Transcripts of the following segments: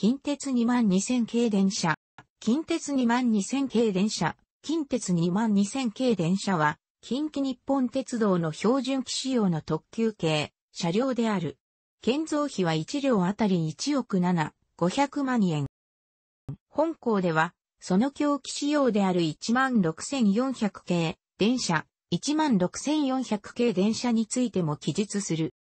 近鉄22000系電車。近鉄22000系電車。近鉄22000系電車は、近畿日本鉄道の標準機仕様の特急系、車両である。建造費は1両あたり1億7、500万円。本校では、その狂気仕様である16400系電車、16400系電車についても記述する。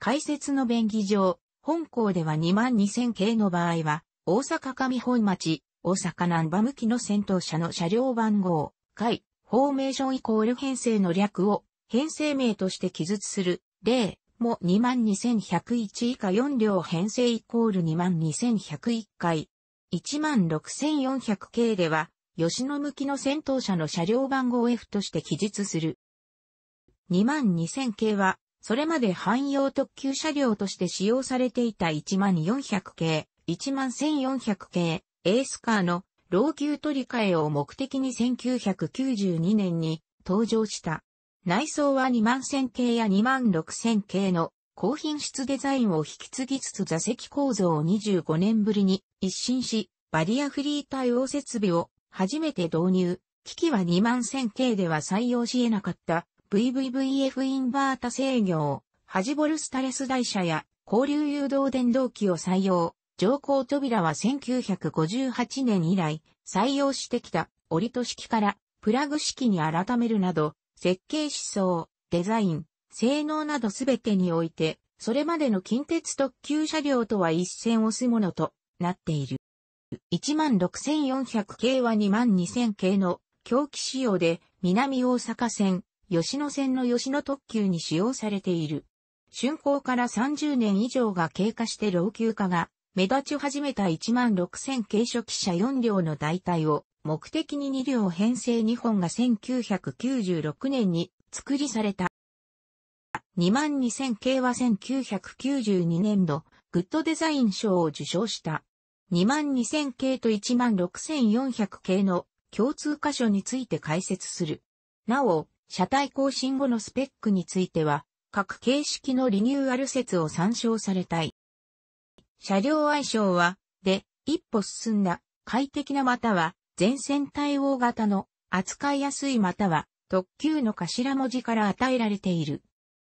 解説の便宜上、本校では2万2000系の場合は、大阪上本町、大阪南波向きの先頭車の車両番号、回、フォーメーションイコール編成の略を、編成名として記述する、例も22101以下4両編成イコール22101回、16400系では、吉野向きの先頭車の車両番号 F として記述する。22000系は、それまで汎用特急車両として使用されていた1 4 0 0系、11400系、エースカーの老朽取り替えを目的に1992年に登場した。内装は2万1000系や2万6000系の高品質デザインを引き継ぎつつ座席構造を25年ぶりに一新し、バリアフリー対応設備を初めて導入。機器は2万1000系では採用し得なかった VVVF インバータ制御、ハジボルスタレス台車や交流誘導電動機を採用。乗降扉は1958年以来採用してきた折戸式からプラグ式に改めるなど設計思想、デザイン、性能などすべてにおいてそれまでの近鉄特急車両とは一線をすものとなっている。16400系は22000系の狂気仕様で南大阪線吉野線の吉野特急に使用されている。竣工から30年以上が経過して老朽化が目立ち始めた1万6000軽初期車4両の代替を目的に2両編成2本が1996年に作りされた。2万2000系は1992年度グッドデザイン賞を受賞した。2万2000系と1万6400系の共通箇所について解説する。なお、車体更新後のスペックについては、各形式のリニューアル説を参照されたい。車両相性は、で、一歩進んだ、快適なまたは、全線対応型の、扱いやすいまたは、特急の頭文字から与えられている。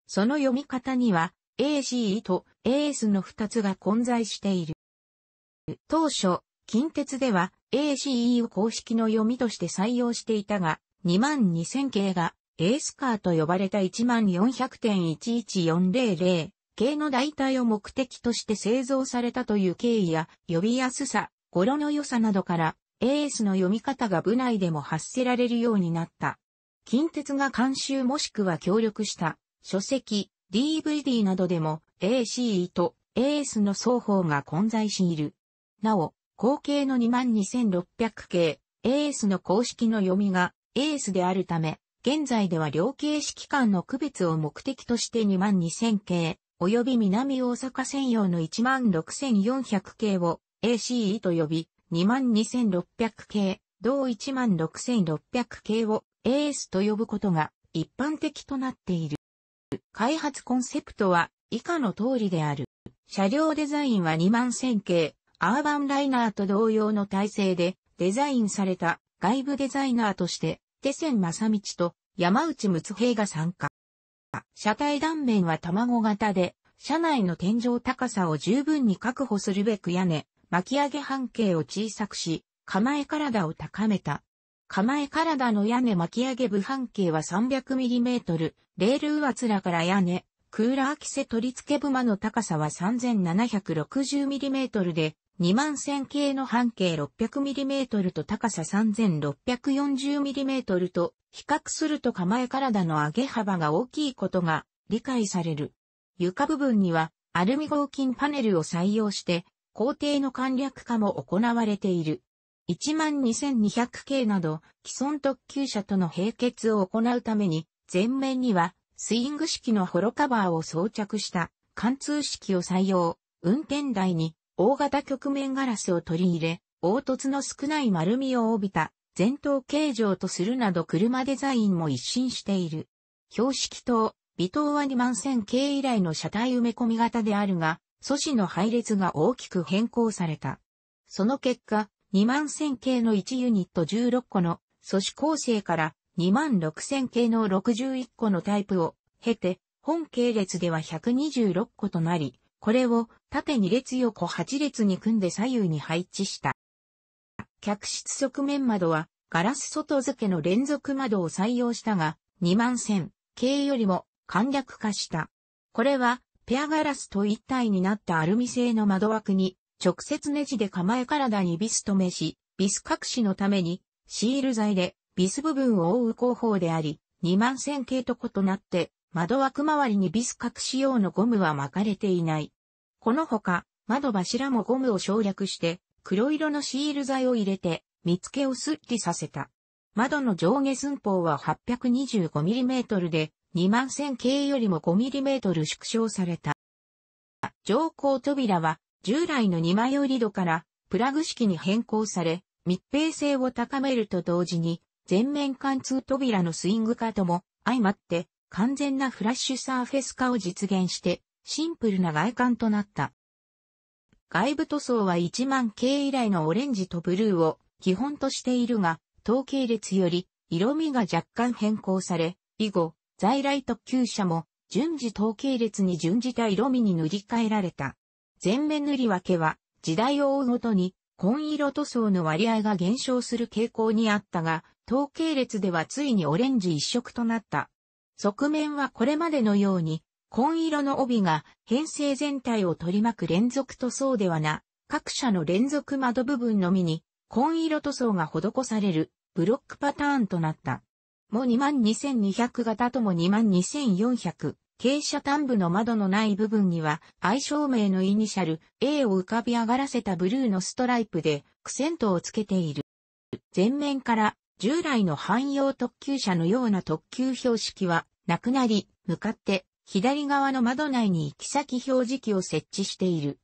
その読み方には、ACE と AS の2つが混在している。当初、近鉄では ACE を公式の読みとして採用していたが、22000系がエースカーと呼ばれた140011400系の代替を目的として製造されたという経緯や呼びやすさ、語呂の良さなどから、エースの読み方が部内でも発せられるようになった。近鉄が監修もしくは協力した書籍、DVD などでも ACE とエースの双方が混在している。なお、後継の22600系、エースの公式の読みがエースであるため、現在では両形式間の区別を目的として2万2000系、及び南大阪専用の1万6400系を ACE と呼び、2万2600系、同1万6600系を AS と呼ぶことが一般的となっている。開発コンセプトは以下の通りである。車両デザインは2万1000系、アーバンライナーと同様の体制でデザインされた外部デザイナーとして手仙正道と山内睦平が参加。車体断面は卵型で、車内の天井高さを十分に確保するべく屋根、巻き上げ半径を小さくし、構え体を高めた。構え体の屋根巻き上げ部半径は 300mm、レール上面から屋根、クーラー規制取り付け部間の高さは 3760mm で、2万線系の半径 600mm と高さ 3640mm と比較すると構え体の上げ幅が大きいことが理解される。床部分にはアルミ合金パネルを採用して工程の簡略化も行われている。12200系など既存特急車との並結を行うために前面にはスイング式のホロカバーを装着した貫通式を採用。運転台に大型曲面ガラスを取り入れ、凹凸の少ない丸みを帯びた前頭形状とするなど車デザインも一新している。標識灯、微灯は2万1000系以来の車体埋め込み型であるが、素子の配列が大きく変更された。その結果、2万1000系の1ユニット16個の素子構成から2万6000系の61個のタイプを経て、本系列では126個となり、これを縦2列横8列に組んで左右に配置した。客室側面窓はガラス外付けの連続窓を採用したが、2万線系よりも簡略化した。これはペアガラスと一体になったアルミ製の窓枠に直接ネジで構え体にビス止めし、ビス隠しのためにシール材でビス部分を覆う工法であり、2万線系と異なって窓枠周りにビス隠し用のゴムは巻かれていない。このほか、窓柱もゴムを省略して、黒色のシール材を入れて、見つけをスッキさせた。窓の上下寸法は 825mm で、2万1000系よりも 5mm 縮小された。上行扉は、従来の2枚折り戸から、プラグ式に変更され、密閉性を高めると同時に、全面貫通扉のスイング化とも、相まって、完全なフラッシュサーフェス化を実現して、シンプルな外観となった。外部塗装は1万系以来のオレンジとブルーを基本としているが、統計列より色味が若干変更され、以後、在来特急車も順次統計列に準じた色味に塗り替えられた。全面塗り分けは時代を追うごとに紺色塗装の割合が減少する傾向にあったが、統計列ではついにオレンジ一色となった。側面はこれまでのように紺色の帯が編成全体を取り巻く連続塗装ではな、各社の連続窓部分のみに紺色塗装が施されるブロックパターンとなった。も22200型とも22400。傾斜端部の窓のない部分には、相性名のイニシャル A を浮かび上がらせたブルーのストライプで、クセントをつけている。前面から従来の汎用特急車のような特急標識はなくなり、向かって左側の窓内に行き先表示器を設置している。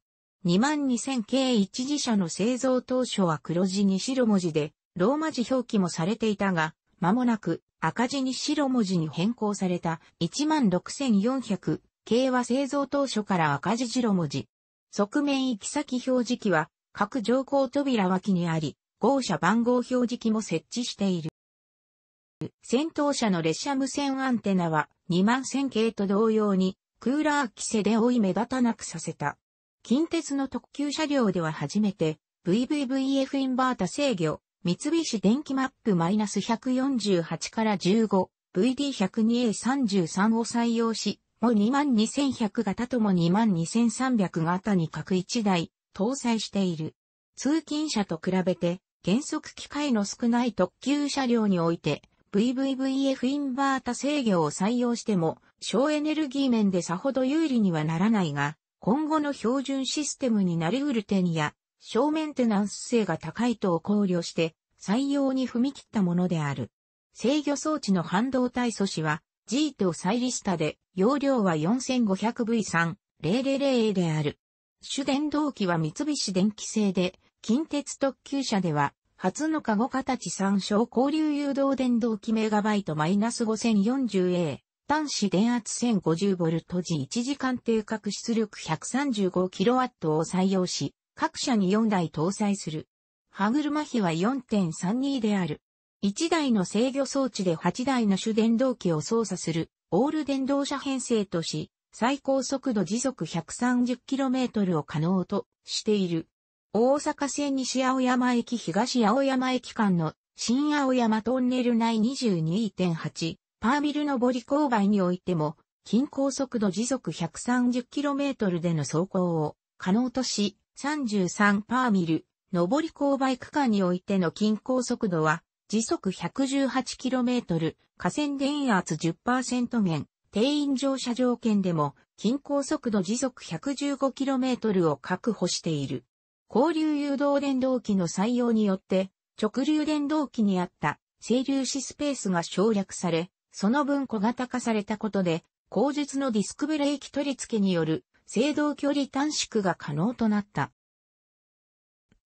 22000系一時車の製造当初は黒字に白文字で、ローマ字表記もされていたが、間もなく赤字に白文字に変更された16400系は製造当初から赤字白文字。側面行き先表示器は各乗降扉脇にあり、号車番号表示器も設置している。戦闘車の列車無線アンテナは2万1000系と同様にクーラー規制で追い目立たなくさせた。近鉄の特急車両では初めて VVVF インバータ制御、三菱電機マップ -148 から 15VD102A33 を採用し、も22100型とも22300型に各1台搭載している。通勤車と比べて、減速機械の少ない特急車両において、VVVF インバータ制御を採用しても、省エネルギー面でさほど有利にはならないが、今後の標準システムになりうる点や、省メンテナンス性が高いとを考慮して、採用に踏み切ったものである。制御装置の半導体素子は、G とサイリスタで、容量は 4500V3000 である。主電動機は三菱電機製で、近鉄特急車では初のカゴ形参照交流誘導電動機メガバイトマイナス 5040A、端子電圧 1050V 時1時間定格出力 135kW を採用し、各社に4台搭載する。歯車比は4.32である。1台の制御装置で8台の主電動機を操作する、オール電動車編成とし、最高速度時速 130km を可能としている。大阪線西青山駅東青山駅間の新青山トンネル内22.8パービル上り勾配においても、近高速度時速 130km での走行を可能とし、33パーミル、上り勾配区間においての近高速度は、時速 118km、河川電圧10%面、定員乗車条件でも、近高速度時速 115km を確保している。交流誘導電動機の採用によって、直流電動機にあった整流子スペースが省略され、その分小型化されたことで、後述のディスクブレーキ取り付けによる制動距離短縮が可能となった。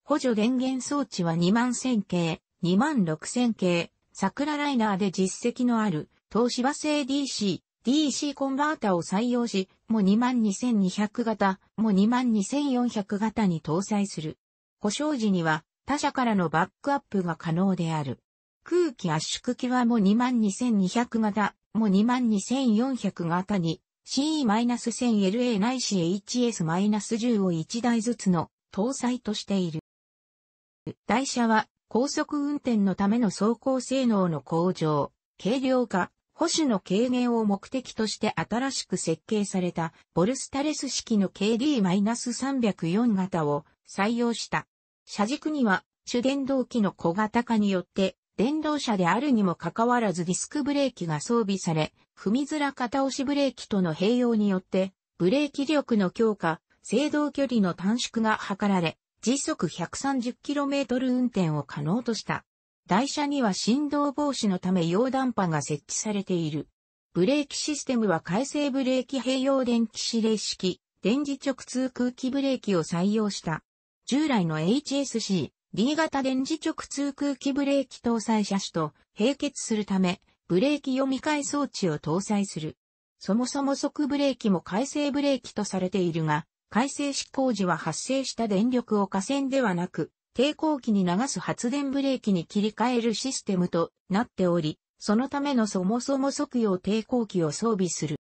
補助電源装置は2万1000系、2万6000系、桜ライナーで実績のある東芝製 DC DC コンバータを採用し、も22200型、も22400型に搭載する。故障時には他社からのバックアップが可能である。空気圧縮機はも22200型、も22400型に CE-1000LA ないし HS-10 を1台ずつの搭載としている。台車は高速運転のための走行性能の向上、軽量化、保守の軽減を目的として新しく設計されたボルスタレス式の KD-304 型を採用した。車軸には主電動機の小型化によって電動車であるにもかかわらずディスクブレーキが装備され、踏みづら片押しブレーキとの併用によってブレーキ力の強化、制動距離の短縮が図られ、時速 130km 運転を可能とした。台車には振動防止のため溶断波が設置されている。ブレーキシステムは回生ブレーキ併用電気指令式、電磁直通空気ブレーキを採用した。従来の HSC、D 型電磁直通空気ブレーキ搭載車種と並結するため、ブレーキ読み替え装置を搭載する。そもそも即ブレーキも回生ブレーキとされているが、回生施工時は発生した電力を下線ではなく、抵抗器に流す発電ブレーキに切り替えるシステムとなっており、そのためのそもそも即用抵抗器を装備する。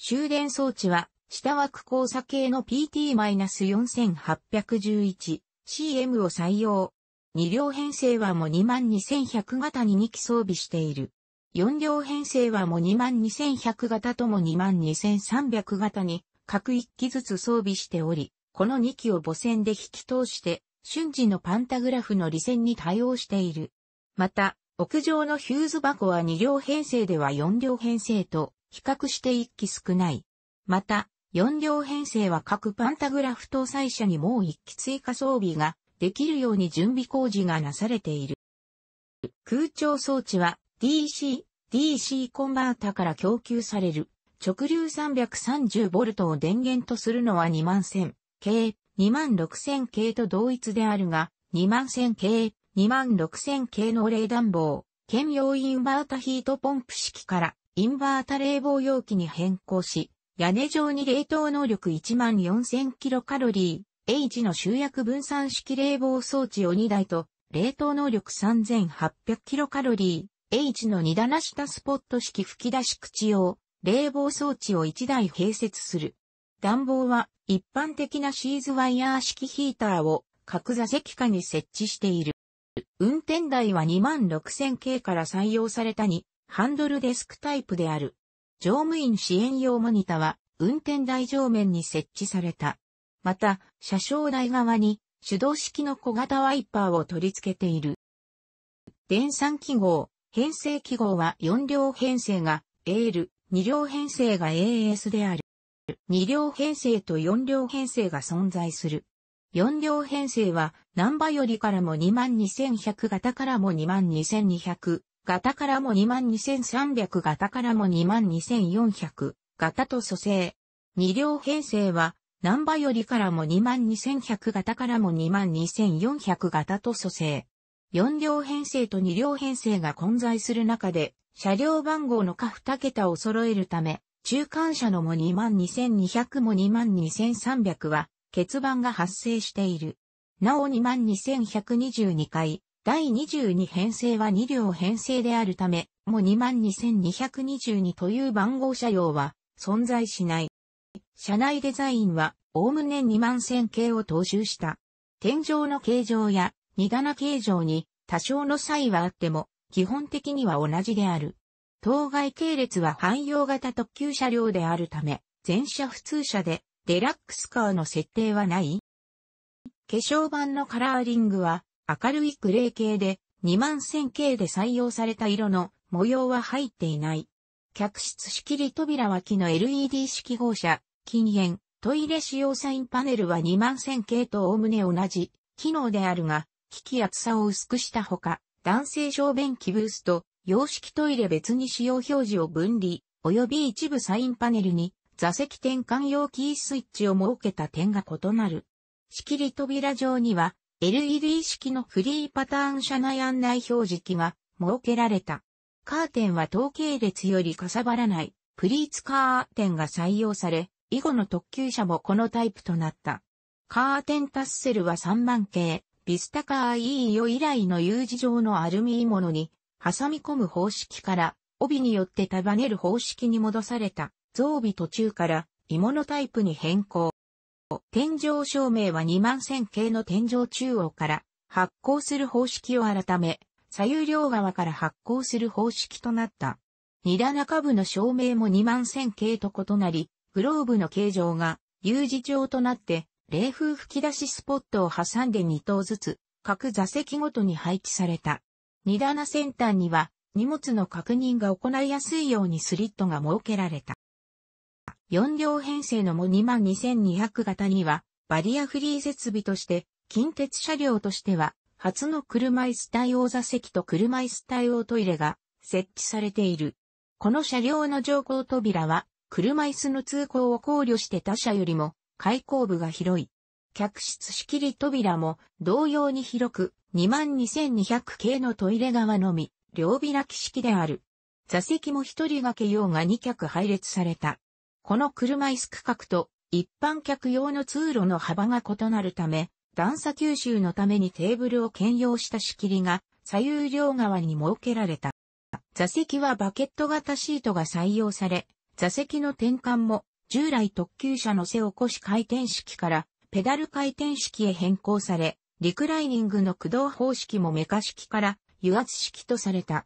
終電装置は、下枠交差系の PT-4811CM を採用。2両編成はも22100型に2機装備している。4両編成はも22100型とも22300型に各1機ずつ装備しており、この2機を母船で引き通して瞬時のパンタグラフの利線に対応している。また、屋上のヒューズ箱は2両編成では4両編成と比較して1機少ない。また、4両編成は各パンタグラフ搭載車にもう1機追加装備ができるように準備工事がなされている。空調装置は DC、DC コンバータから供給される直流 330V を電源とするのは2万1000 k 26000系と同一であるが、21000系、26000系の冷暖房、兼用インバータヒートポンプ式からインバータ冷房容器に変更し、屋根上に冷凍能力14000キロカロリー、H の集約分散式冷房装置を2台と、冷凍能力3800キロカロリー、H の2棚下スポット式吹き出し口用、冷房装置を1台併設する。暖房は一般的なシーズワイヤー式ヒーターを各座席下に設置している。運転台は26000系から採用されたに、ハンドルデスクタイプである。乗務員支援用モニタは運転台上面に設置された。また、車掌台側に手動式の小型ワイパーを取り付けている。電算記号、編成記号は4両編成が AL、2両編成が AS である。2両編成と4両編成が存在する。4両編成は、南波よりからも22100型からも22200型からも22300型からも22400型と組成。2両編成は、南波よりからも22100型からも22400型と組成。4両編成と2両編成が混在する中で、車両番号の下2桁を揃えるため、中間車のも22,200も22,300は欠番が発生している。なお22,122回、第22編成は2両編成であるため、も22,222という番号車用は存在しない。車内デザインは、おおむね2万1000系を踏襲した。天井の形状や、荷棚形状に多少の差異はあっても、基本的には同じである。当該系列は汎用型特急車両であるため、全車普通車で、デラックスカーの設定はない化粧板のカラーリングは、明るいグレー系で、2万1000系で採用された色の模様は入っていない。客室仕切り扉脇の LED 式号車、禁煙、トイレ使用サインパネルは2万1000系と概ね同じ、機能であるが、機器厚さを薄くしたほか、男性小便器ブースと、洋式トイレ別に使用表示を分離、及び一部サインパネルに座席転換用キースイッチを設けた点が異なる。仕切り扉上には LED 式のフリーパターン車内案内表示器が設けられた。カーテンは統計列よりかさばらないプリーツカーテンが採用され、以後の特急車もこのタイプとなった。カーテンタッセルは3万系、ビスタカー EEO 以来の U 字状のアルミモノに挟み込む方式から、帯によって束ねる方式に戻された、増尾途中から鋳物タイプに変更。天井照明は2万1000系の天井中央から発光する方式を改め、左右両側から発光する方式となった。二段中部の照明も2万1000系と異なり、グローブの形状が U 字状となって、冷風吹き出しスポットを挟んで2頭ずつ、各座席ごとに配置された。荷棚先端には荷物の確認が行いやすいようにスリットが設けられた。4両編成のも22200型にはバリアフリー設備として近鉄車両としては初の車椅子対応座席と車椅子対応トイレが設置されている。この車両の乗降扉は車椅子の通行を考慮して他車よりも開口部が広い。客室仕切り扉も同様に広く22200系のトイレ側のみ、両開き式である。座席も一人掛け用が2脚配列された。この車椅子区画と一般客用の通路の幅が異なるため、段差吸収のためにテーブルを兼用した仕切りが左右両側に設けられた。座席はバケット型シートが採用され、座席の転換も従来特急車の背起こし回転式からペダル回転式へ変更され、リクライニングの駆動方式もメカ式から油圧式とされた。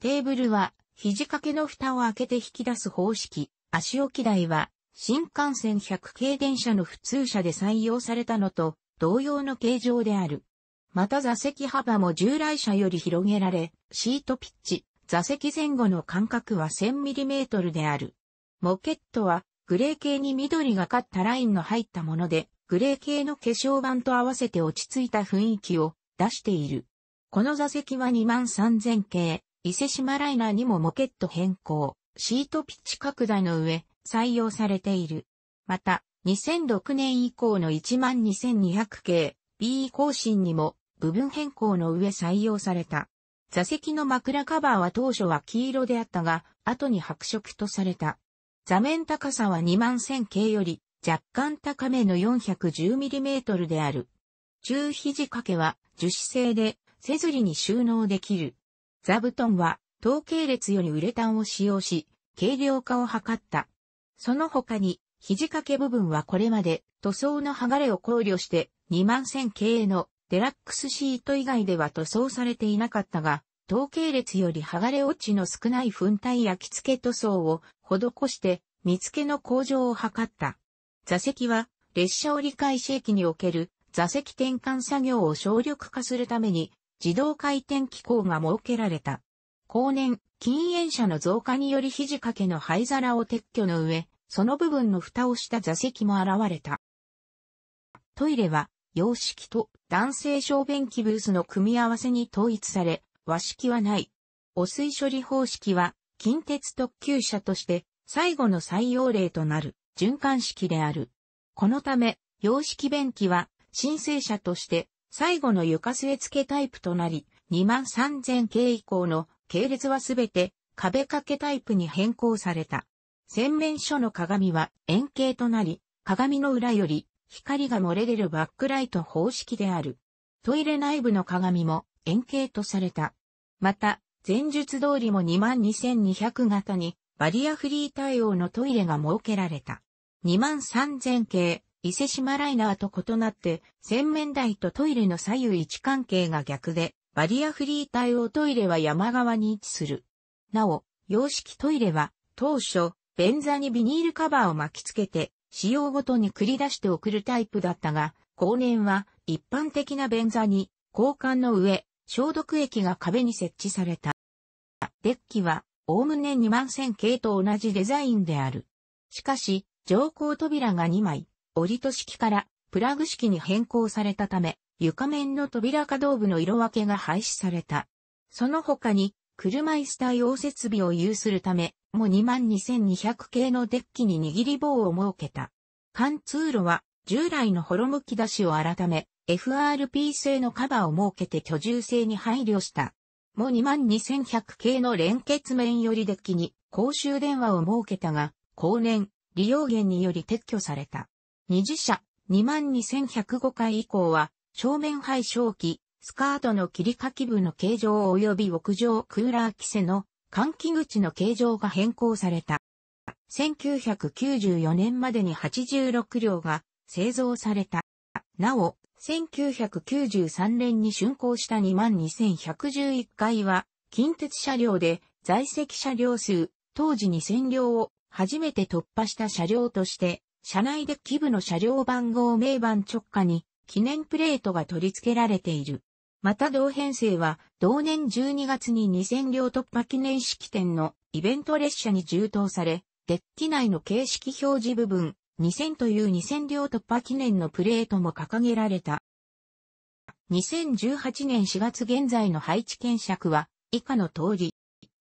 テーブルは肘掛けの蓋を開けて引き出す方式、足置き台は新幹線100系電車の普通車で採用されたのと同様の形状である。また座席幅も従来車より広げられ、シートピッチ、座席前後の間隔は 1000mm である。モケットはグレー系に緑がかったラインの入ったもので、グレー系の化粧板と合わせて落ち着いた雰囲気を出している。この座席は2万3000系、伊勢島ライナーにもモケット変更、シートピッチ拡大の上、採用されている。また、2006年以降の12200系、BE 更新にも部分変更の上採用された。座席の枕カバーは当初は黄色であったが、後に白色とされた。座面高さは2万1000系より若干高めの 410mm である。中肘掛けは樹脂製でせずりに収納できる。座布団は統計列よりウレタンを使用し、軽量化を図った。その他に、肘掛け部分はこれまで塗装の剥がれを考慮して2万1000系のデラックスシート以外では塗装されていなかったが、統計列より剥がれ落ちの少ない粉体焼き付け塗装を施して見付けの向上を図った。座席は列車折り返し駅における座席転換作業を省力化するために自動回転機構が設けられた。後年、禁煙者の増加により肘掛けの灰皿を撤去の上、その部分の蓋をした座席も現れた。トイレは洋式と男性小便器ブースの組み合わせに統一され、和式はない。汚水処理方式は近鉄特急車として最後の採用例となる。循環式である。このため、洋式便器は申請者として最後の床据え付けタイプとなり、23000系以降の系列はすべて壁掛けタイプに変更された。洗面所の鏡は円形となり、鏡の裏より光が漏れ出るバックライト方式である。トイレ内部の鏡も円形とされた。また、前述通りも22200型にバリアフリー対応のトイレが設けられた。23000系、伊勢島ライナーと異なって、洗面台とトイレの左右位置関係が逆で、バリアフリー対応トイレは山側に位置する。なお、洋式トイレは、当初、便座にビニールカバーを巻き付けて、使用ごとに繰り出して送るタイプだったが、後年は一般的な便座に交換の上、消毒液が壁に設置された。デッキはおおむね2万1000系と同じデザインである。しかし、乗降扉が2枚、折り戸式からプラグ式に変更されたため、床面の扉可動部の色分けが廃止された。その他に、車椅子対応設備を有するため、も22,200系のデッキに握り棒を設けた。貫通路は、従来のホロむき出しを改め、FRP 製のカバーを設けて居住性に配慮した。も22100系の連結面よりデッキに公衆電話を設けたが、後年、利用源により撤去された。二次車22105回以降は、正面配正機、スカートの切り欠き部の形状及び屋上クーラー規制の換気口の形状が変更された。1994年までに86両が製造された。なお、1993年に竣工した22,111階は、近鉄車両で在籍車両数、当時2000両を初めて突破した車両として、車内デッキ部の車両番号名番直下に記念プレートが取り付けられている。また同編成は、同年12月に2000両突破記念式典のイベント列車に充当され、デッキ内の形式表示部分、2000という2000両突破記念のプレートも掲げられた。2018年4月現在の配置検索は以下の通り。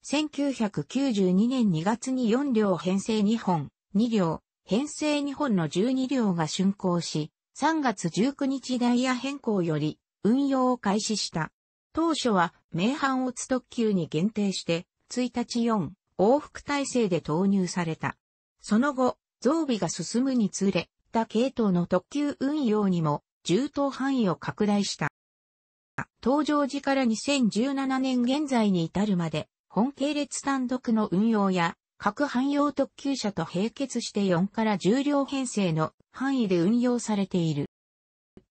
1992年2月に4両編成2本、2両、編成2本の12両が竣工し、3月19日ダイヤ変更より運用を開始した。当初は名阪を特急に限定して、1日4往復体制で投入された。その後、増備が進むにつれ、他系統の特急運用にも、重当範囲を拡大した。登場時から2017年現在に至るまで、本系列単独の運用や、各汎用特急車と並結して4から10両編成の範囲で運用されている。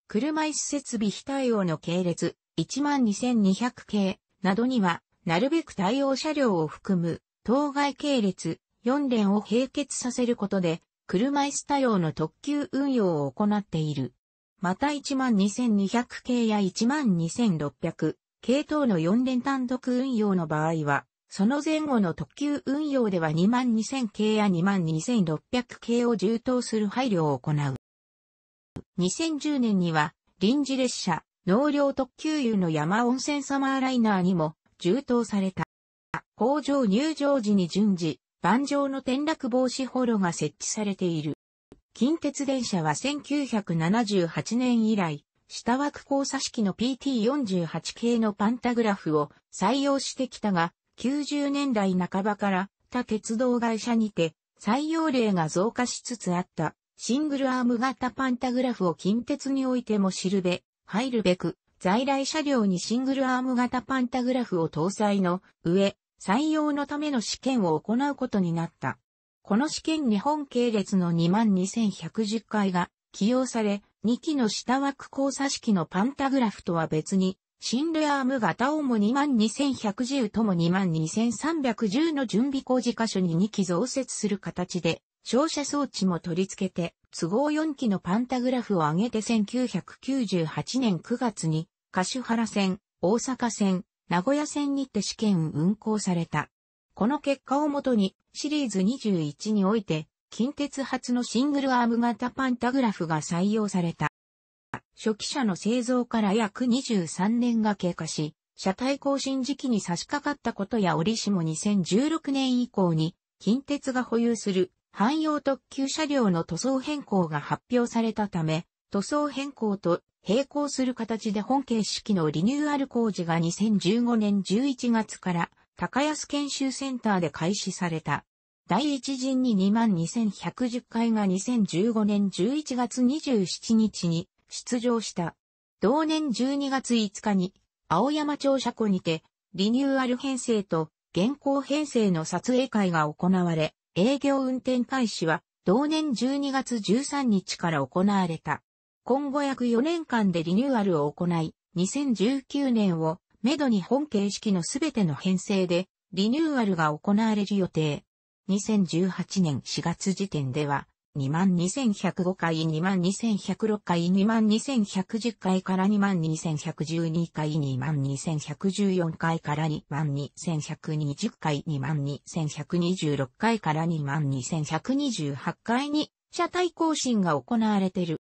車椅子設備非対応の系列12200系などには、なるべく対応車両を含む、当該系列4連を並結させることで、車椅子多用の特急運用を行っている。また12200系や12600系等の4連単独運用の場合は、その前後の特急運用では22000系や22600系を充当する配慮を行う。2010年には、臨時列車、納涼特急油の山温泉サマーライナーにも充当された。工場入場時に順次、盤上の転落防止ホロが設置されている。近鉄電車は1978年以来、下枠交差式の PT48 系のパンタグラフを採用してきたが、90年代半ばから他鉄道会社にて採用例が増加しつつあったシングルアーム型パンタグラフを近鉄においても知るべ、入るべく在来車両にシングルアーム型パンタグラフを搭載の上、採用のための試験を行うことになった。この試験日本系列の22,110回が起用され、2機の下枠交差式のパンタグラフとは別に、シンルアーム型をも22,110とも22,310の準備工事箇所に2機増設する形で、照射装置も取り付けて、都合4機のパンタグラフを上げて1998年9月に、柏原線、大阪線、名古屋線にて試験運行された。この結果をもとに、シリーズ21において、近鉄初のシングルアーム型パンタグラフが採用された。初期車の製造から約23年が経過し、車体更新時期に差し掛かったことや折しも2016年以降に、近鉄が保有する汎用特急車両の塗装変更が発表されたため、塗装変更と並行する形で本形式のリニューアル工事が2015年11月から高安研修センターで開始された。第一陣に22,110回が2015年11月27日に出場した。同年12月5日に青山庁舎庫にてリニューアル編成と現行編成の撮影会が行われ、営業運転開始は同年12月13日から行われた。今後約4年間でリニューアルを行い、2019年をめどに本形式のすべての編成でリニューアルが行われる予定。2018年4月時点では、22,105回、22,106回、22,110回から22,112回、22,114回から22,120回、22,126回から22,128回に車体更新が行われている。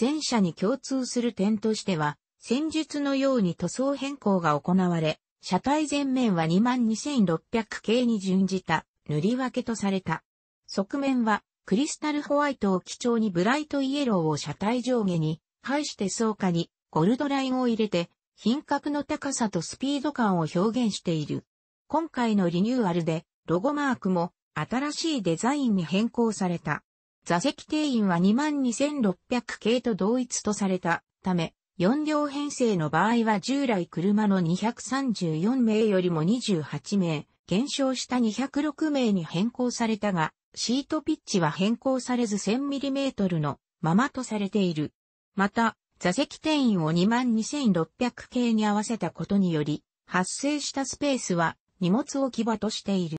前者に共通する点としては、戦術のように塗装変更が行われ、車体前面は22600系に準じた塗り分けとされた。側面はクリスタルホワイトを基調にブライトイエローを車体上下に、配して草下にゴルドラインを入れて、品格の高さとスピード感を表現している。今回のリニューアルで、ロゴマークも新しいデザインに変更された。座席定員は22,600系と同一とされたため、4両編成の場合は従来車の234名よりも28名、減少した206名に変更されたが、シートピッチは変更されず 1000mm のままとされている。また、座席定員を22,600系に合わせたことにより、発生したスペースは荷物置き場としている。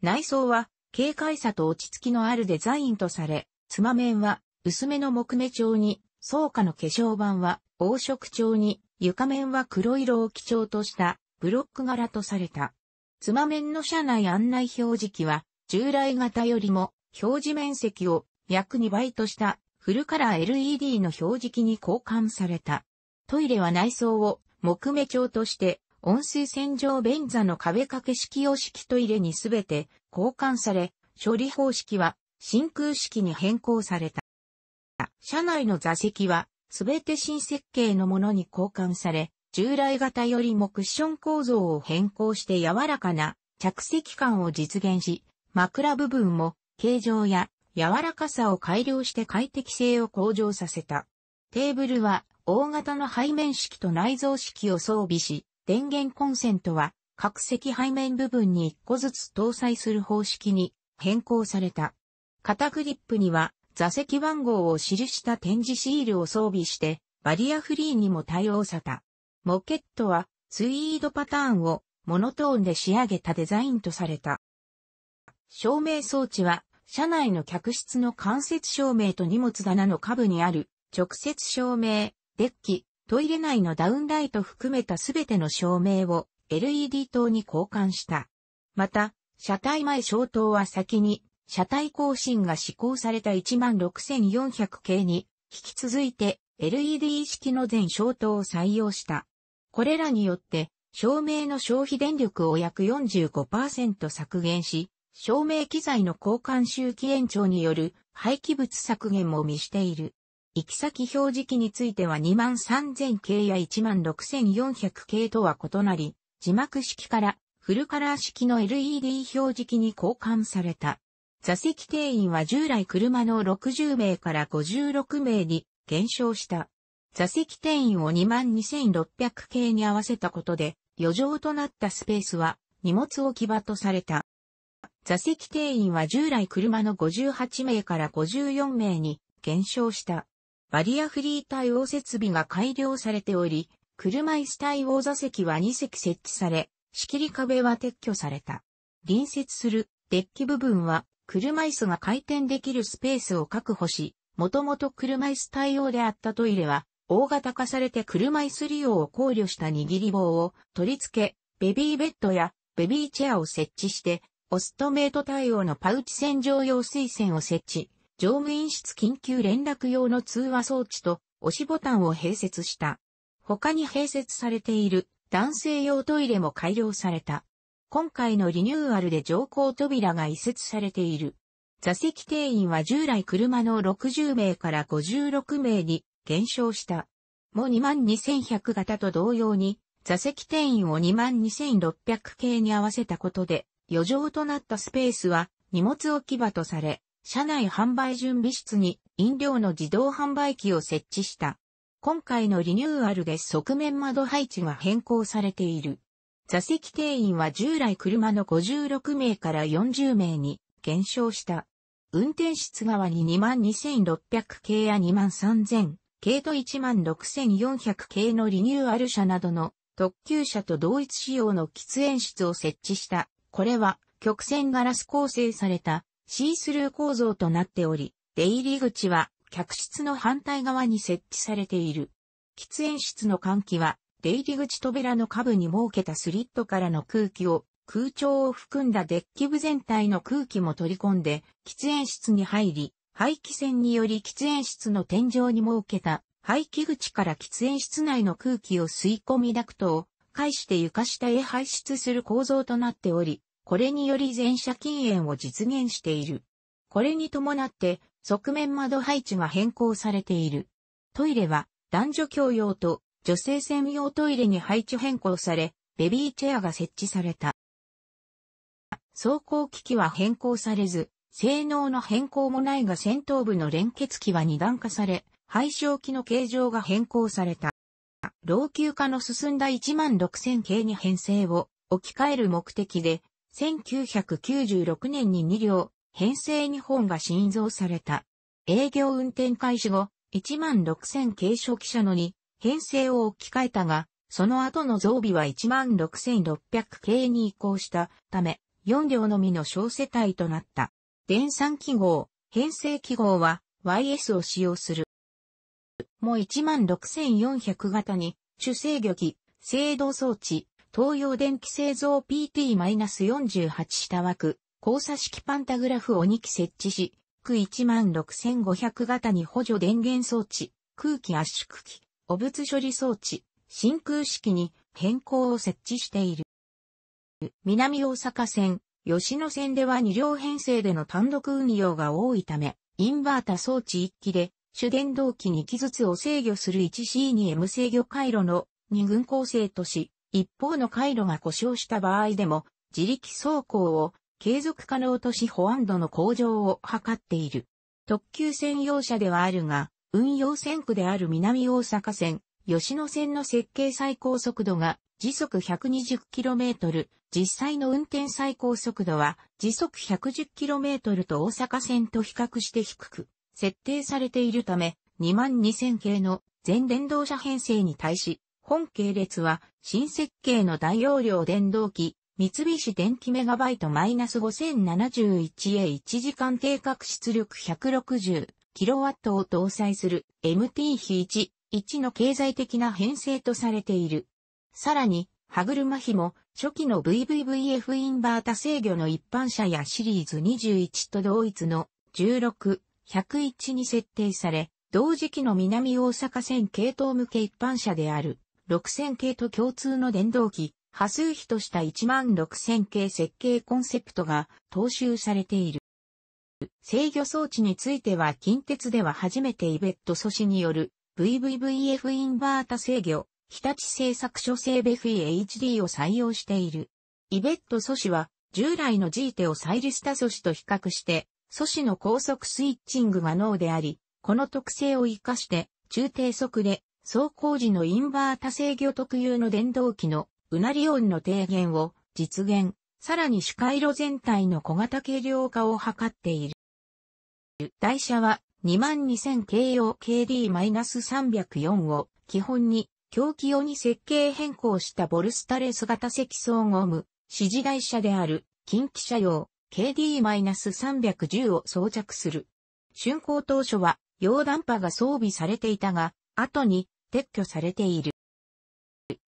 内装は軽快さと落ち着きのあるデザインとされ、つま面は薄めの木目調に、草加の化粧板は黄色調に、床面は黒色を基調としたブロック柄とされた。つま面の車内案内表示器は、従来型よりも表示面積を約2倍としたフルカラー LED の表示器に交換された。トイレは内装を木目調として温水洗浄便座の壁掛け式洋式トイレにすべて交換され、処理方式は真空式に変更された。車内の座席はすべて新設計のものに交換され、従来型よりもクッション構造を変更して柔らかな着席感を実現し、枕部分も形状や柔らかさを改良して快適性を向上させた。テーブルは大型の背面式と内蔵式を装備し、電源コンセントは各席背面部分に1個ずつ搭載する方式に変更された。肩グリップには座席番号を記した展示シールを装備してバリアフリーにも対応された。モケットはツイードパターンをモノトーンで仕上げたデザインとされた。照明装置は車内の客室の間接照明と荷物棚の下部にある直接照明、デッキ、トイレ内のダウンライト含めたすべての照明を LED 灯に交換した。また、車体前消灯は先に、車体更新が施行された16400系に、引き続いて LED 式の全消灯を採用した。これらによって、照明の消費電力を約45%削減し、照明機材の交換周期延長による廃棄物削減も見している。行き先表示器については23000系や16400系とは異なり、字幕式からフルカラー式の LED 表示器に交換された。座席定員は従来車の60名から56名に減少した。座席定員を22,600系に合わせたことで、余剰となったスペースは荷物置き場とされた。座席定員は従来車の58名から54名に減少した。バリアフリー対応設備が改良されており、車椅子対応座席は2席設置され、仕切り壁は撤去された。隣接するデッキ部分は車椅子が回転できるスペースを確保し、もともと車椅子対応であったトイレは大型化されて車椅子利用を考慮した握り棒を取り付け、ベビーベッドやベビーチェアを設置して、オストメイト対応のパウチ洗浄用水栓を設置。乗務員室緊急連絡用の通話装置と押しボタンを併設した。他に併設されている男性用トイレも改良された。今回のリニューアルで乗降扉が移設されている。座席定員は従来車の60名から56名に減少した。も22100型と同様に、座席定員を22600系に合わせたことで、余剰となったスペースは荷物置き場とされ、車内販売準備室に飲料の自動販売機を設置した。今回のリニューアルで側面窓配置が変更されている。座席定員は従来車の56名から40名に減少した。運転室側に22,600系や23,000系と16,400系のリニューアル車などの特急車と同一仕様の喫煙室を設置した。これは曲線ガラス構成されたシースルー構造となっており、出入り口は客室の反対側に設置されている。喫煙室の換気は、出入り口扉の下部に設けたスリットからの空気を、空調を含んだデッキ部全体の空気も取り込んで、喫煙室に入り、排気扇により喫煙室の天井に設けた排気口から喫煙室内の空気を吸い込みダクトを介して床下へ排出する構造となっており、これにより全車禁煙を実現している。これに伴って、側面窓配置が変更されている。トイレは、男女共用と女性専用トイレに配置変更され、ベビーチェアが設置された。走行機器は変更されず、性能の変更もないが先頭部の連結機は二段化され、配焼機の形状が変更された。老朽化の進んだ1 6000系に編成を置き換える目的で、1996年に2両、編成2本が新造された。営業運転開始後、16,000軽症汽車のに、編成を置き換えたが、その後の増備は16,600系に移行したため、4両のみの小世帯となった。電算記号、編成記号は YS を使用する。もう16,400型に、主制御機、制動装置、東洋電気製造 PT-48 下枠、交差式パンタグラフを2機設置し、区16500型に補助電源装置、空気圧縮機、汚物処理装置、真空式に変更を設置している。南大阪線、吉野線では2両編成での単独運用が多いため、インバータ装置1機で、主電動機2機ずつを制御する 1C2M 制御回路の2群構成とし、一方の回路が故障した場合でも、自力走行を継続可能とし保安度の向上を図っている。特急専用車ではあるが、運用線区である南大阪線、吉野線の設計最高速度が時速 120km、実際の運転最高速度は時速 110km と大阪線と比較して低く、設定されているため、22000系の全電動車編成に対し、本系列は新設計の大容量電動機、三菱電機メガバイト -5071 へ1時間計画出力 160kW を搭載する MT-1、1の経済的な編成とされている。さらに、歯車比も初期の VVVF インバータ制御の一般車やシリーズ21と同一の16、101に設定され、同時期の南大阪線系統向け一般車である。6000系と共通の電動機、波数比とした16000系設計コンセプトが踏襲されている。制御装置については近鉄では初めてイベット素子による VVVF インバータ制御、日立製作所製ベフィ HD を採用している。イベット素子は従来の G 手をイリした素子と比較して素子の高速スイッチングが脳であり、この特性を活かして中低速で走行時のインバータ制御特有の電動機のうなり音の低減を実現、さらに主回路全体の小型軽量化を図っている。台車は 22000KO KD-304 を基本に狂気用に設計変更したボルスタレス型積層ゴム、指示台車である近畿車用 KD-310 を装着する。竣工当初は、溶断波が装備されていたが、後に撤去されている。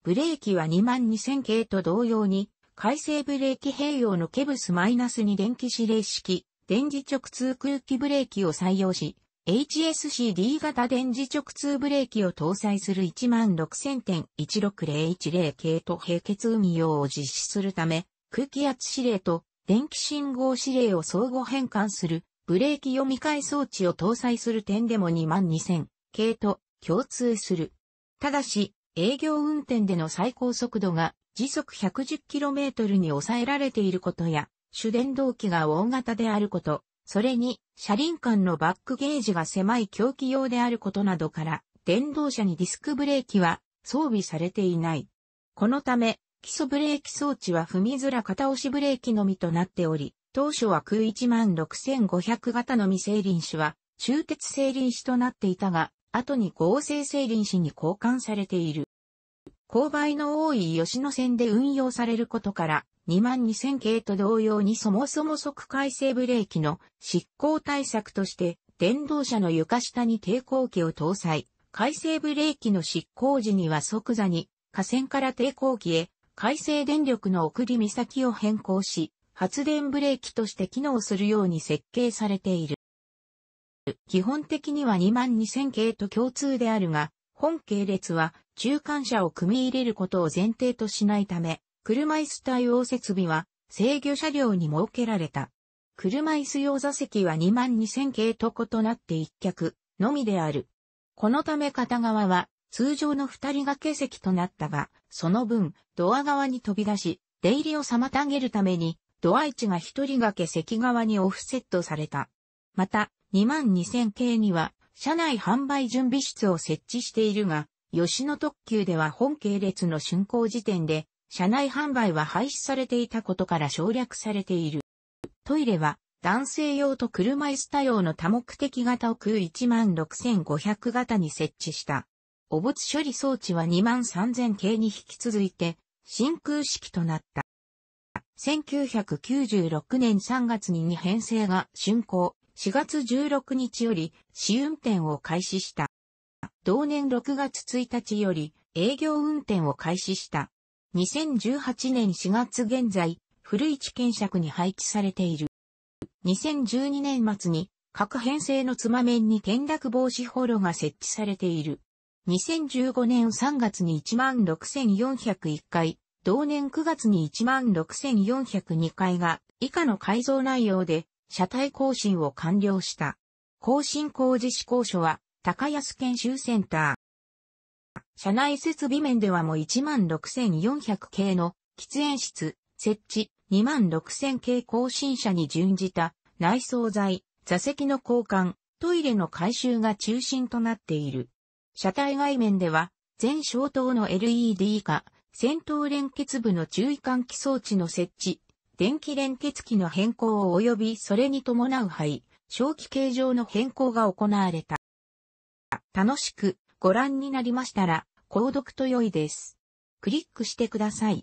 ブレーキは22000系と同様に、改正ブレーキ併用のケブス -2 電気指令式、電磁直通空気ブレーキを採用し、HSCD 型電磁直通ブレーキを搭載する16,000.16010系と並結運用を実施するため、空気圧指令と電気信号指令を相互変換するブレーキ読み替え装置を搭載する点でも22000系と共通する。ただし、営業運転での最高速度が時速 110km に抑えられていることや、主電動機が大型であること、それに車輪間のバックゲージが狭い狂気用であることなどから、電動車にディスクブレーキは装備されていない。このため、基礎ブレーキ装置は踏みづら片押しブレーキのみとなっており、当初は空1万6500型の未成輪種は、中鉄成輪種となっていたが、後に合成成林紙に交換されている。勾配の多い吉野線で運用されることから、22000系と同様にそもそも速回正。ブレーキの執行対策として、電動車の床下に抵抗器を搭載。回正ブレーキの執行時には即座に、架線から抵抗器へ、回正。電力の送り岬を変更し、発電ブレーキとして機能するように設計されている。基本的には2万2000系と共通であるが、本系列は中間車を組み入れることを前提としないため、車椅子対応設備は制御車両に設けられた。車椅子用座席は2万2000系と異なって一脚のみである。このため片側は通常の二人掛け席となったが、その分ドア側に飛び出し、出入りを妨げるためにドア位置が一人掛け席側にオフセットされた。また、22000系には車内販売準備室を設置しているが、吉野特急では本系列の竣工時点で、車内販売は廃止されていたことから省略されている。トイレは、男性用と車椅子多用の多目的型を空16500型に設置した。汚物処理装置は23000系に引き続いて、真空式となった。1996年3月に2編成が竣工、4月16日より試運転を開始した。同年6月1日より営業運転を開始した。2018年4月現在、古市検尺に配置されている。2012年末に各編成のつま面に転落防止ホロが設置されている。2015年3月に16,401回、同年9月に16,402回が以下の改造内容で車体更新を完了した。更新工事施工所は、高安研修センター。車内設備面ではも16,400系の喫煙室、設置、26,000系更新車に準じた内装材、座席の交換、トイレの改修が中心となっている。車体外面では、全消灯の LED 化、先頭連結部の注意喚起装置の設置、電気連結器の変更及びそれに伴う肺、小気形状の変更が行われた。楽しくご覧になりましたら、購読と良いです。クリックしてください。